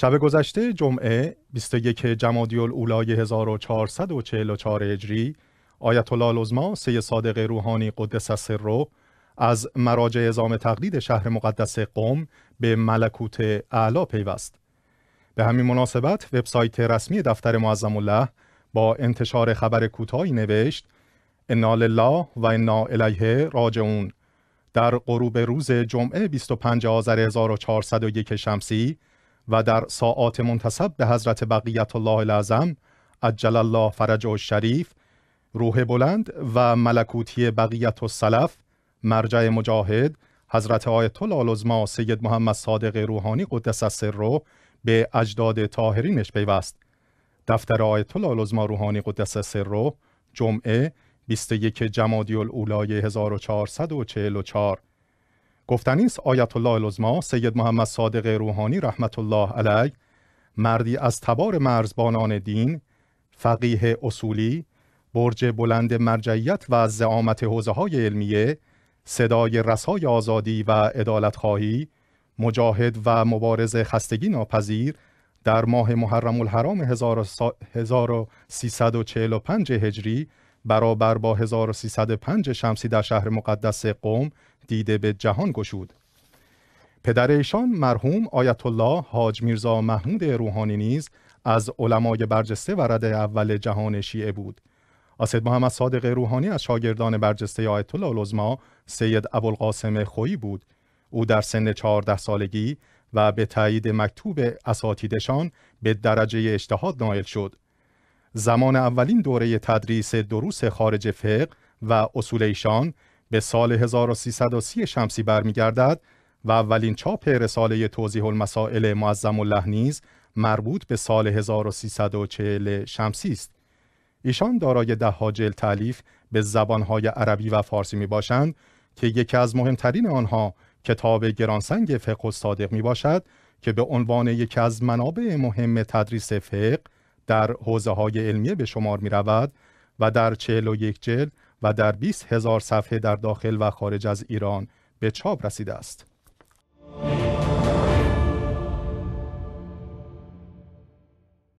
شب گذشته جمعه 21 جمادی الاولای 1444 هجری آیت الله العظما سی صادق روحانی قدس رو از مراجع اعزام تقلید شهر مقدس قوم به ملکوت اعلا پیوست به همین مناسبت وبسایت رسمی دفتر معظم الله با انتشار خبر کوتاهی نوشت انا لله و انا الیه راجعون در غروب روز جمعه 25 آذر 1401 شمسی و در ساعات منتصب به حضرت بقیت الله العظم عجل الله فرج و شریف روح بلند و ملکوتی بقیت و سلف مرجع مجاهد حضرت آیت الله سید محمد صادق روحانی قدس رو به اجداد طاهرینش پیوست دفتر آیت الله روحانی قدس رو جمعه 21 جمادی الاولای 1444 گفتنی است آیت الله العظما سید محمد صادق روحانی رحمت الله علیه مردی از تبار مرزبانان دین فقیه اصولی برج بلند مرجعیت و زعامت حوزه های علمیه صدای رسای آزادی و ادالت خواهی مجاهد و مبارز خستگی ناپذیر در ماه محرم الحرام 1345 هجری برابر با 1305 شمسی در شهر مقدس قوم دیده به جهان گشود پدر ایشان مرحوم آیت الله حاج میرزا محمود روحانی نیز از علمای برجسته و رده اول جهان شیعه بود اسد محمد صادق روحانی از شاگردان برجسته آیت الله العظما سید ابوالقاسم خویی بود او در سن 14 سالگی و به تایید مکتوب اساتیدشان به درجه اجتهاد نایل شد زمان اولین دوره تدریس دروس خارج فقه و اصول ایشان به سال 1330 شمسی برمیگردد و اولین چاپ رساله توضیح المسائل معظم الله نیز مربوط به سال 1340 شمسی است. ایشان دارای ده ها جلد تعلیف به زبانهای عربی و فارسی می باشند که یکی از مهمترین آنها کتاب گرانسنگ فقه و صادق می باشد که به عنوان یکی از منابع مهم تدریس فقه در حوزه های علمیه به شمار می رود و در یک جلد و در 20 هزار صفحه در داخل و خارج از ایران به چاپ رسیده است.